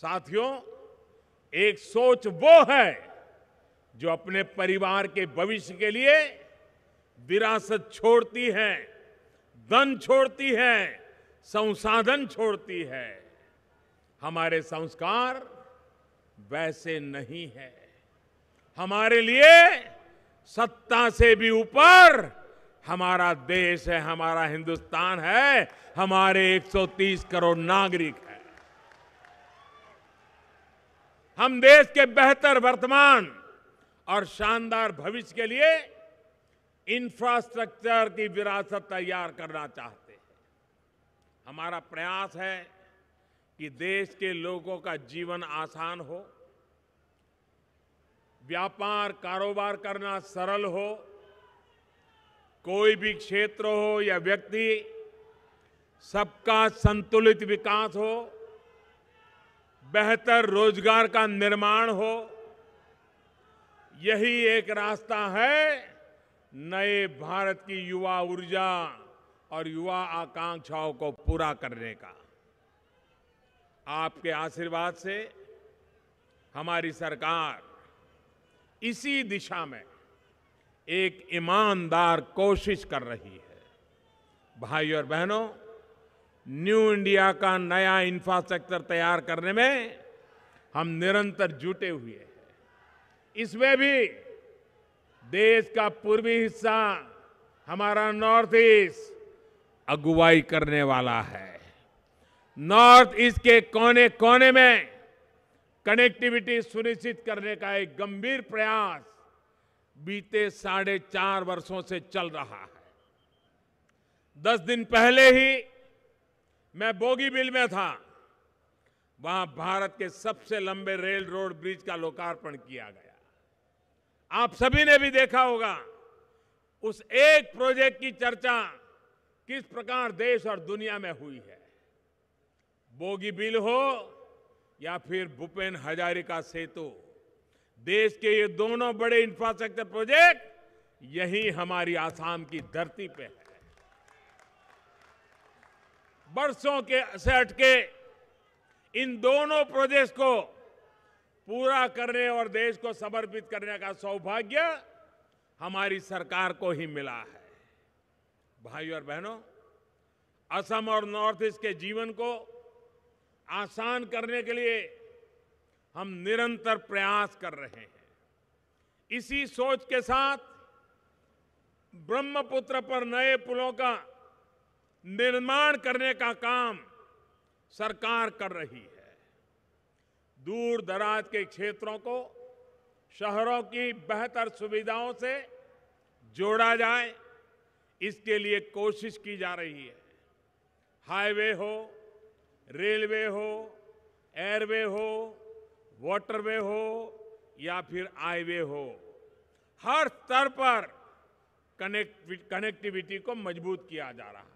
साथियों एक सोच वो है जो अपने परिवार के भविष्य के लिए विरासत छोड़ती है धन छोड़ती है संसाधन छोड़ती है हमारे संस्कार वैसे नहीं है हमारे लिए सत्ता से भी ऊपर हमारा देश है हमारा हिंदुस्तान है हमारे 130 करोड़ नागरिक है हम देश के बेहतर वर्तमान और शानदार भविष्य के लिए इंफ्रास्ट्रक्चर की विरासत तैयार करना चाहते हैं हमारा प्रयास है कि देश के लोगों का जीवन आसान हो व्यापार कारोबार करना सरल हो कोई भी क्षेत्र हो या व्यक्ति सबका संतुलित विकास हो बेहतर रोजगार का निर्माण हो यही एक रास्ता है नए भारत की युवा ऊर्जा और युवा आकांक्षाओं को पूरा करने का आपके आशीर्वाद से हमारी सरकार इसी दिशा में एक ईमानदार कोशिश कर रही है भाई और बहनों न्यू इंडिया का नया इंफ्रास्ट्रक्चर तैयार करने में हम निरंतर जुटे हुए हैं इसमें भी देश का पूर्वी हिस्सा हमारा नॉर्थ ईस्ट अगुवाई करने वाला है नॉर्थ ईस्ट के कोने कोने में कनेक्टिविटी सुनिश्चित करने का एक गंभीर प्रयास बीते साढ़े चार वर्षों से चल रहा है दस दिन पहले ही मैं बोगीबिल में था वहां भारत के सबसे लंबे रेल रोड ब्रिज का लोकार्पण किया गया आप सभी ने भी देखा होगा उस एक प्रोजेक्ट की चर्चा किस प्रकार देश और दुनिया में हुई है बोगीबिल हो या फिर भूपेन हजारिका सेतु देश के ये दोनों बड़े इंफ्रास्ट्रक्चर प्रोजेक्ट यही हमारी आसाम की धरती पे है बरसों के से अटके इन दोनों प्रदेश को पूरा करने और देश को समर्पित करने का सौभाग्य हमारी सरकार को ही मिला है भाइयों और बहनों असम और नॉर्थ ईस्ट के जीवन को आसान करने के लिए हम निरंतर प्रयास कर रहे हैं इसी सोच के साथ ब्रह्मपुत्र पर नए पुलों का निर्माण करने का काम सरकार कर रही है दूर दराज के क्षेत्रों को शहरों की बेहतर सुविधाओं से जोड़ा जाए इसके लिए कोशिश की जा रही है हाईवे हो रेलवे हो एयरवे हो वाटरवे हो या फिर हाईवे हो हर स्तर पर कनेक्ट कनेक्टिविटी को मजबूत किया जा रहा है